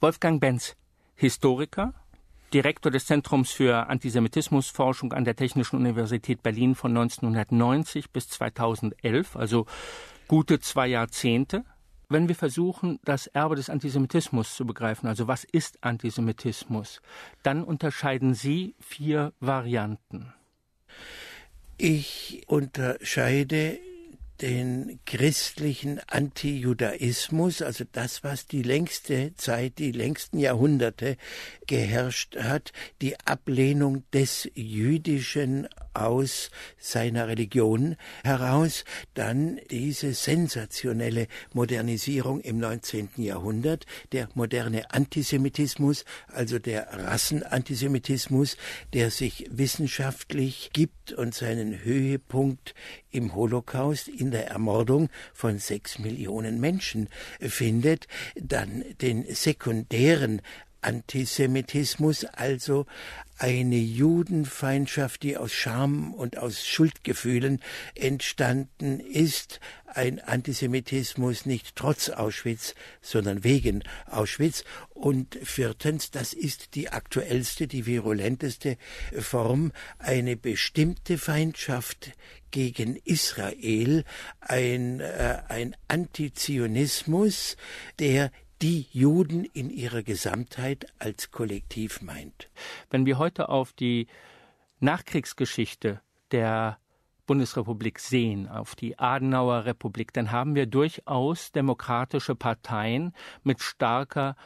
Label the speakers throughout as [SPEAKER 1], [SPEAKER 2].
[SPEAKER 1] Wolfgang Benz, Historiker, Direktor des Zentrums für Antisemitismusforschung an der Technischen Universität Berlin von 1990 bis 2011, also gute zwei Jahrzehnte. Wenn wir versuchen, das Erbe des Antisemitismus zu begreifen, also was ist Antisemitismus, dann unterscheiden Sie vier Varianten. Ich unterscheide
[SPEAKER 2] den christlichen Antijudaismus, also das, was die längste Zeit, die längsten Jahrhunderte geherrscht hat, die Ablehnung des Jüdischen aus seiner Religion heraus, dann diese sensationelle Modernisierung im 19. Jahrhundert, der moderne Antisemitismus, also der Rassenantisemitismus, der sich wissenschaftlich gibt und seinen Höhepunkt im Holocaust, in in der Ermordung von sechs Millionen Menschen findet, dann den sekundären Antisemitismus also eine Judenfeindschaft, die aus Scham und aus Schuldgefühlen entstanden ist, ein Antisemitismus nicht trotz Auschwitz, sondern wegen Auschwitz. Und viertens, das ist die aktuellste, die virulenteste Form, eine bestimmte Feindschaft gegen Israel, ein, äh, ein Antizionismus, der die Juden
[SPEAKER 1] in ihrer Gesamtheit als Kollektiv meint. Wenn wir heute auf die Nachkriegsgeschichte der Bundesrepublik sehen, auf die Adenauer Republik, dann haben wir durchaus demokratische Parteien mit starker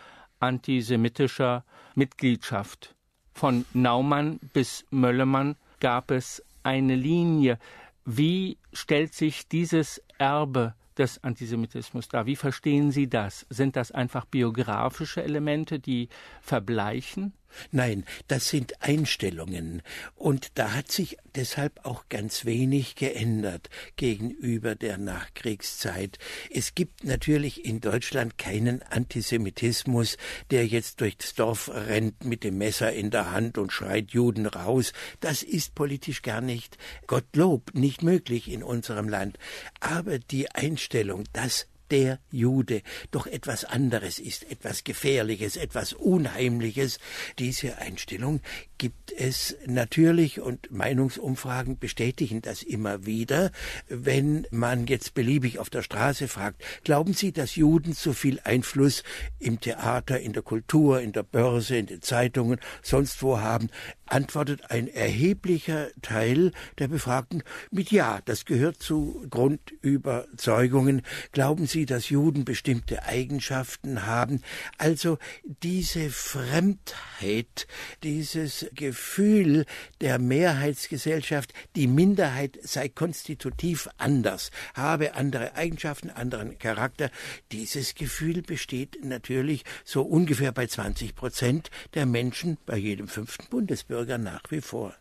[SPEAKER 1] antisemitischer Mitgliedschaft. Von Naumann bis Möllemann gab es eine Linie. Wie stellt sich dieses Erbe des Antisemitismus da? Wie verstehen Sie das? Sind das einfach biografische Elemente, die verbleichen? Nein, das sind Einstellungen.
[SPEAKER 2] Und da hat sich deshalb auch ganz wenig geändert gegenüber der Nachkriegszeit. Es gibt natürlich in Deutschland keinen Antisemitismus, der jetzt durchs Dorf rennt mit dem Messer in der Hand und schreit Juden raus. Das ist politisch gar nicht, Gottlob, nicht möglich in unserem Land. Aber die Einstellung, das der Jude doch etwas anderes ist, etwas Gefährliches, etwas Unheimliches. Diese Einstellung gibt es natürlich, und Meinungsumfragen bestätigen das immer wieder, wenn man jetzt beliebig auf der Straße fragt, glauben Sie, dass Juden so viel Einfluss im Theater, in der Kultur, in der Börse, in den Zeitungen, sonst wo haben, antwortet ein erheblicher Teil der Befragten mit Ja, das gehört zu Grundüberzeugungen. Glauben Sie, dass Juden bestimmte Eigenschaften haben? Also diese Fremdheit, dieses Gefühl der Mehrheitsgesellschaft, die Minderheit sei konstitutiv anders, habe andere Eigenschaften, anderen Charakter. Dieses Gefühl besteht natürlich so ungefähr bei 20 Prozent der Menschen, bei jedem fünften Bundesbürger nach wie vor.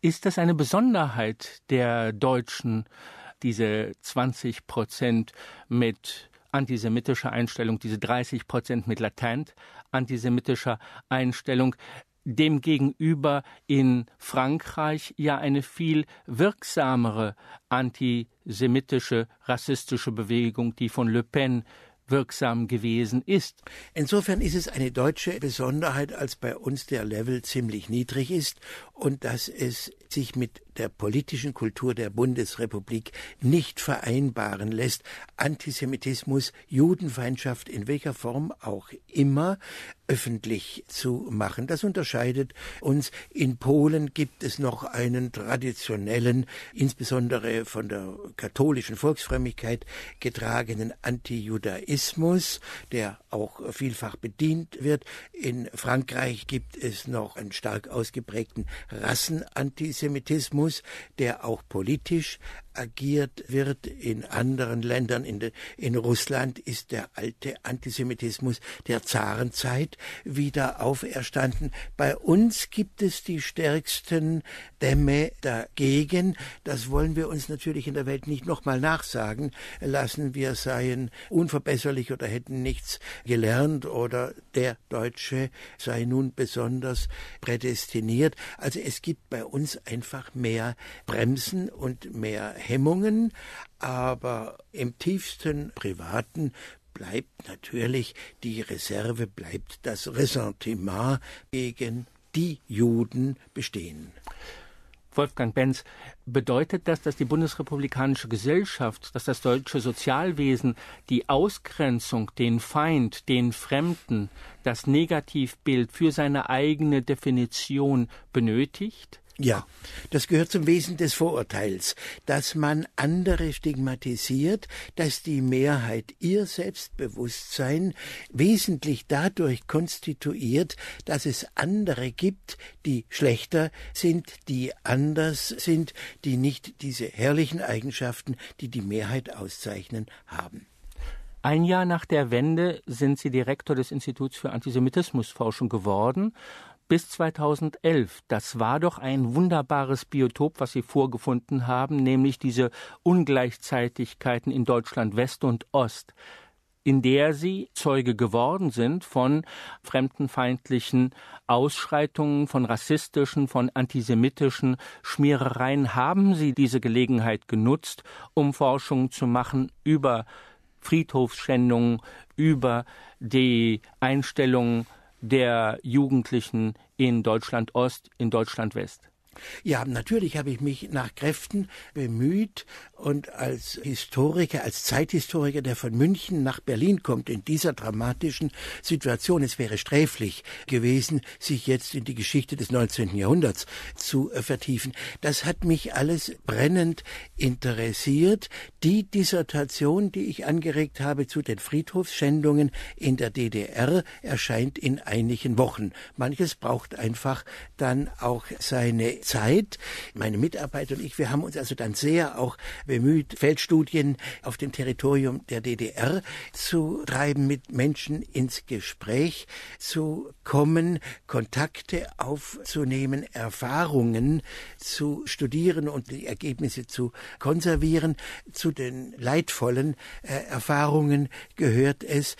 [SPEAKER 1] Ist das eine Besonderheit der Deutschen, diese 20 Prozent mit antisemitischer Einstellung, diese 30 Prozent mit latent antisemitischer Einstellung demgegenüber in Frankreich ja eine viel wirksamere antisemitische, rassistische Bewegung, die von Le Pen wirksam gewesen ist.
[SPEAKER 2] Insofern ist es eine deutsche Besonderheit, als bei uns der Level ziemlich niedrig ist und dass es sich mit der politischen Kultur der Bundesrepublik nicht vereinbaren lässt, Antisemitismus, Judenfeindschaft in welcher Form auch immer öffentlich zu machen. Das unterscheidet uns. In Polen gibt es noch einen traditionellen, insbesondere von der katholischen Volksfrömmigkeit getragenen Antijudaismus, der auch vielfach bedient wird. In Frankreich gibt es noch einen stark ausgeprägten Rassenantisemitismus, der auch politisch agiert wird in anderen Ländern. In, de, in Russland ist der alte Antisemitismus der Zarenzeit wieder auferstanden. Bei uns gibt es die stärksten Dämme dagegen. Das wollen wir uns natürlich in der Welt nicht nochmal nachsagen lassen. Wir seien unverbesserlich oder hätten nichts gelernt oder der Deutsche sei nun besonders prädestiniert. Also es gibt bei uns einfach mehr Bremsen und mehr Hemmungen, aber im tiefsten privaten bleibt natürlich die Reserve,
[SPEAKER 1] bleibt das Ressentiment gegen die Juden bestehen. Wolfgang Benz, bedeutet das, dass die bundesrepublikanische Gesellschaft, dass das deutsche Sozialwesen die Ausgrenzung, den Feind, den Fremden, das Negativbild für seine eigene Definition benötigt?
[SPEAKER 2] Ja, das gehört zum Wesen des Vorurteils, dass man andere stigmatisiert, dass die Mehrheit ihr Selbstbewusstsein wesentlich dadurch konstituiert, dass es andere gibt, die schlechter sind, die anders sind, die nicht diese herrlichen Eigenschaften, die die
[SPEAKER 1] Mehrheit auszeichnen, haben. Ein Jahr nach der Wende sind Sie Direktor des Instituts für Antisemitismusforschung geworden bis 2011. Das war doch ein wunderbares Biotop, was Sie vorgefunden haben, nämlich diese Ungleichzeitigkeiten in Deutschland West und Ost in der sie Zeuge geworden sind von fremdenfeindlichen Ausschreitungen, von rassistischen, von antisemitischen Schmierereien. Haben sie diese Gelegenheit genutzt, um Forschung zu machen über Friedhofsschändungen, über die Einstellungen der Jugendlichen in Deutschland Ost, in Deutschland West.
[SPEAKER 2] Ja, natürlich habe ich mich nach Kräften bemüht und als Historiker, als Zeithistoriker, der von München nach Berlin kommt, in dieser dramatischen Situation, es wäre sträflich gewesen, sich jetzt in die Geschichte des 19. Jahrhunderts zu äh, vertiefen. Das hat mich alles brennend interessiert. Die Dissertation, die ich angeregt habe zu den Friedhofsschändungen in der DDR, erscheint in einigen Wochen. Manches braucht einfach dann auch seine Zeit. Meine Mitarbeiter und ich, wir haben uns also dann sehr auch bemüht, Feldstudien auf dem Territorium der DDR zu treiben, mit Menschen ins Gespräch zu kommen, Kontakte aufzunehmen, Erfahrungen zu studieren und die Ergebnisse zu konservieren. Zu den leidvollen äh, Erfahrungen gehört es,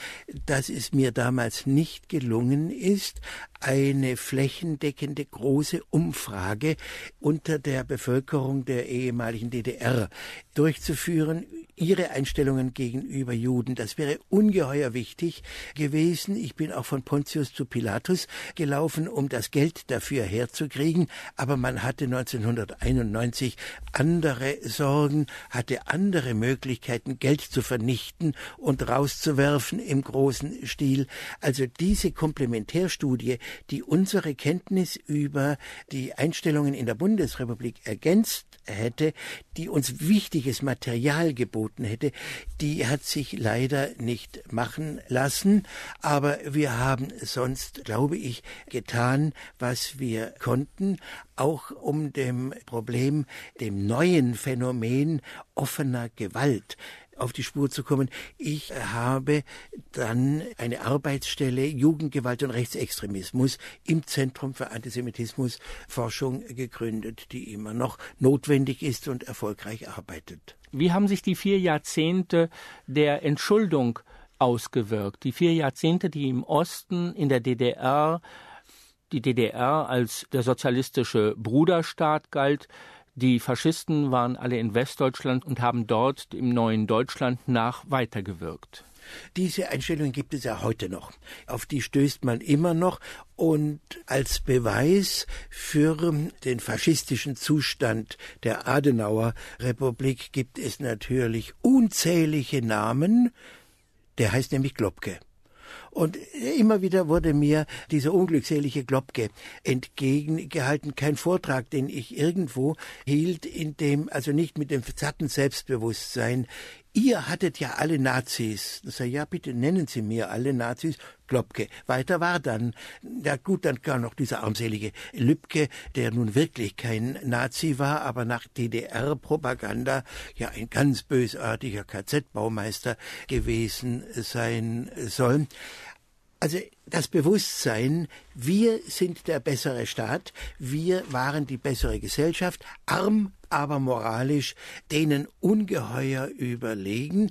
[SPEAKER 2] dass es mir damals nicht gelungen ist, eine flächendeckende große Umfrage unter der Bevölkerung der ehemaligen DDR durchzuführen, ihre Einstellungen gegenüber Juden. Das wäre ungeheuer wichtig gewesen. Ich bin auch von Pontius zu Pilatus gelaufen, um das Geld dafür herzukriegen. Aber man hatte 1991 andere Sorgen, hatte andere Möglichkeiten, Geld zu vernichten und rauszuwerfen im großen Stil. Also diese Komplementärstudie, die unsere Kenntnis über die Einstellungen Verhandlungen in der Bundesrepublik ergänzt hätte, die uns wichtiges Material geboten hätte, die hat sich leider nicht machen lassen. Aber wir haben sonst, glaube ich, getan, was wir konnten auch um dem Problem, dem neuen Phänomen offener Gewalt auf die Spur zu kommen. Ich habe dann eine Arbeitsstelle Jugendgewalt und Rechtsextremismus im Zentrum für Antisemitismusforschung
[SPEAKER 1] gegründet, die immer noch notwendig ist und erfolgreich arbeitet. Wie haben sich die vier Jahrzehnte der Entschuldung ausgewirkt? Die vier Jahrzehnte, die im Osten, in der DDR, die DDR als der sozialistische Bruderstaat galt. Die Faschisten waren alle in Westdeutschland und haben dort im neuen Deutschland nach weitergewirkt.
[SPEAKER 2] Diese Einstellung gibt es ja
[SPEAKER 1] heute noch. Auf
[SPEAKER 2] die stößt man immer noch. Und als Beweis für den faschistischen Zustand der Adenauer Republik gibt es natürlich unzählige Namen. Der heißt nämlich Globke. Und immer wieder wurde mir dieser unglückselige Globke entgegengehalten. Kein Vortrag, den ich irgendwo hielt, in dem, also nicht mit dem satten Selbstbewusstsein, ihr hattet ja alle Nazis. Ich sage, ja, bitte nennen Sie mir alle Nazis. Klopke. Weiter war dann, ja gut, dann kam noch dieser armselige Lübke, der nun wirklich kein Nazi war, aber nach DDR-Propaganda ja ein ganz bösartiger KZ-Baumeister gewesen sein soll also das Bewusstsein, wir sind der bessere Staat, wir waren die bessere Gesellschaft, arm, aber moralisch, denen ungeheuer überlegen.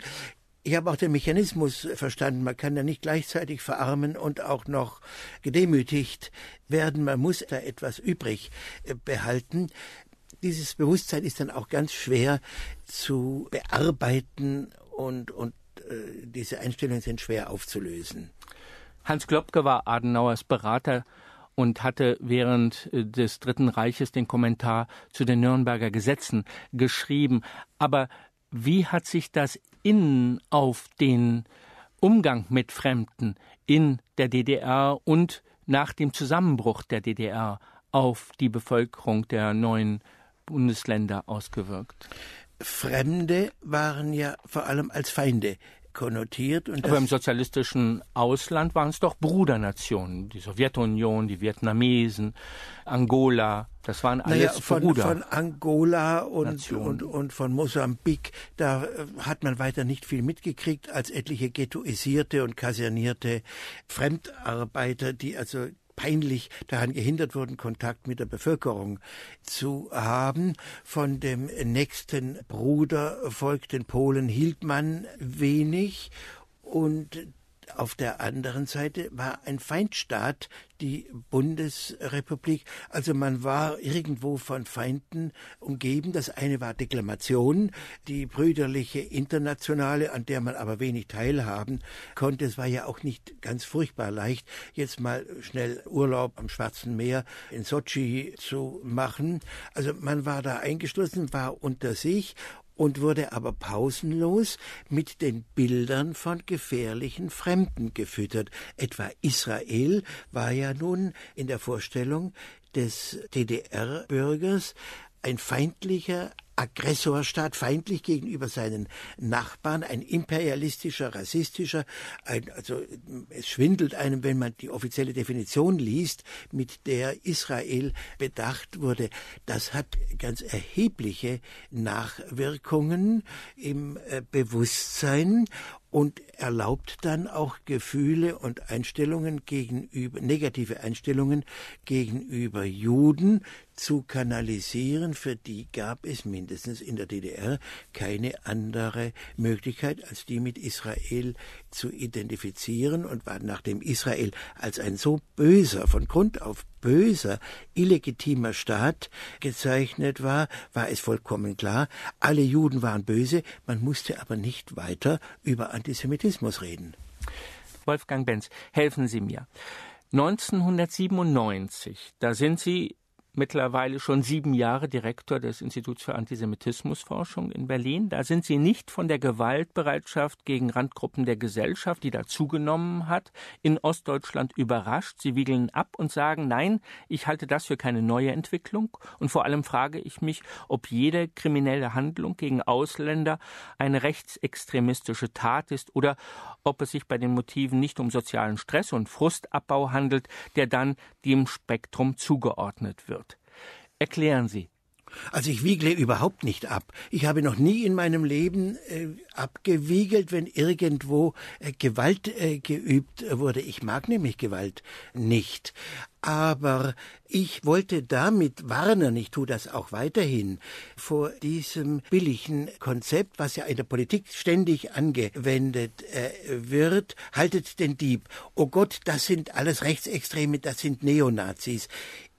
[SPEAKER 2] Ich habe auch den Mechanismus verstanden. Man kann ja nicht gleichzeitig verarmen und auch noch gedemütigt werden. Man muss da etwas übrig äh, behalten. Dieses Bewusstsein ist dann auch ganz schwer zu bearbeiten und, und äh, diese Einstellungen sind schwer aufzulösen.
[SPEAKER 1] Hans Klopke war Adenauers Berater und hatte während äh, des Dritten Reiches den Kommentar zu den Nürnberger Gesetzen geschrieben. Aber wie hat sich das innen auf den Umgang mit Fremden in der DDR und nach dem Zusammenbruch der DDR auf die Bevölkerung der neuen Bundesländer ausgewirkt? Fremde waren ja vor allem als Feinde konnotiert. Aber im sozialistischen Ausland waren es doch Brudernationen. Die Sowjetunion, die Vietnamesen, Angola, das waren alles naja, von, Bruder. Von
[SPEAKER 2] Angola und, und, und, von Mosambik, da äh, hat man weiter nicht viel mitgekriegt als etliche ghettoisierte und kasernierte Fremdarbeiter, die also peinlich daran gehindert wurden, Kontakt mit der Bevölkerung zu haben. Von dem nächsten Brudervolk, den Polen, hielt man wenig. Und auf der anderen Seite war ein Feindstaat die Bundesrepublik. Also man war irgendwo von Feinden umgeben. Das eine war Deklamation, die brüderliche internationale, an der man aber wenig teilhaben konnte. Es war ja auch nicht ganz furchtbar leicht, jetzt mal schnell Urlaub am Schwarzen Meer in Sochi zu machen. Also man war da eingeschlossen, war unter sich und wurde aber pausenlos mit den Bildern von gefährlichen Fremden gefüttert. Etwa Israel war ja nun in der Vorstellung des DDR-Bürgers ein feindlicher Aggressorstaat, feindlich gegenüber seinen Nachbarn, ein imperialistischer, rassistischer, ein, also es schwindelt einem, wenn man die offizielle Definition liest, mit der Israel bedacht wurde. Das hat ganz erhebliche Nachwirkungen im äh, Bewusstsein und erlaubt dann auch Gefühle und Einstellungen gegenüber, negative Einstellungen gegenüber Juden zu kanalisieren. Für die gab es mindestens in der DDR keine andere Möglichkeit, als die mit Israel zu identifizieren und war nachdem Israel als ein so böser, von Grund auf böser, illegitimer Staat gezeichnet war, war es vollkommen klar, alle Juden waren böse, man musste aber
[SPEAKER 1] nicht weiter über Antisemitismus reden. Wolfgang Benz, helfen Sie mir. 1997, da sind Sie mittlerweile schon sieben Jahre Direktor des Instituts für Antisemitismusforschung in Berlin. Da sind Sie nicht von der Gewaltbereitschaft gegen Randgruppen der Gesellschaft, die dazugenommen hat, in Ostdeutschland überrascht. Sie wiegeln ab und sagen, nein, ich halte das für keine neue Entwicklung. Und vor allem frage ich mich, ob jede kriminelle Handlung gegen Ausländer eine rechtsextremistische Tat ist oder ob es sich bei den Motiven nicht um sozialen Stress und Frustabbau handelt, der dann dem Spektrum zugeordnet wird. Erklären Sie. Also ich wiegle überhaupt nicht ab. Ich habe noch nie in meinem Leben äh,
[SPEAKER 2] abgewiegelt, wenn irgendwo äh, Gewalt äh, geübt wurde. Ich mag nämlich Gewalt nicht. Aber ich wollte damit warnen, ich tue das auch weiterhin, vor diesem billigen Konzept, was ja in der Politik ständig angewendet äh, wird, haltet den Dieb. Oh Gott, das sind alles Rechtsextreme, das sind Neonazis.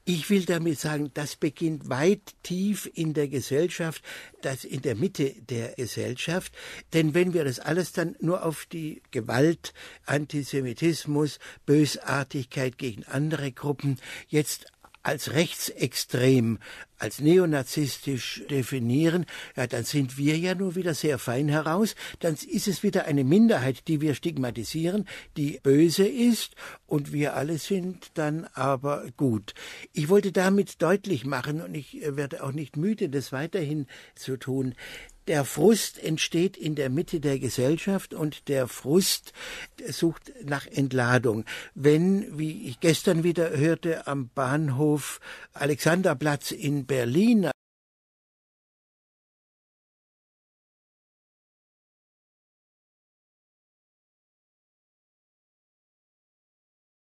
[SPEAKER 2] Ich will damit sagen, das beginnt weit tief in der Gesellschaft, das in der Mitte der Gesellschaft. Denn wenn wir das alles dann nur auf die Gewalt, Antisemitismus, Bösartigkeit gegen andere Gruppen jetzt als rechtsextrem, als neonazistisch definieren, ja, dann sind wir ja nur wieder sehr fein heraus, dann ist es wieder eine Minderheit, die wir stigmatisieren, die böse ist und wir alle sind dann aber gut. Ich wollte damit deutlich machen und ich äh, werde auch nicht müde, das weiterhin zu tun, der Frust entsteht in der Mitte der Gesellschaft und der Frust sucht nach Entladung. Wenn, wie ich gestern wieder hörte, am Bahnhof Alexanderplatz in
[SPEAKER 1] Berlin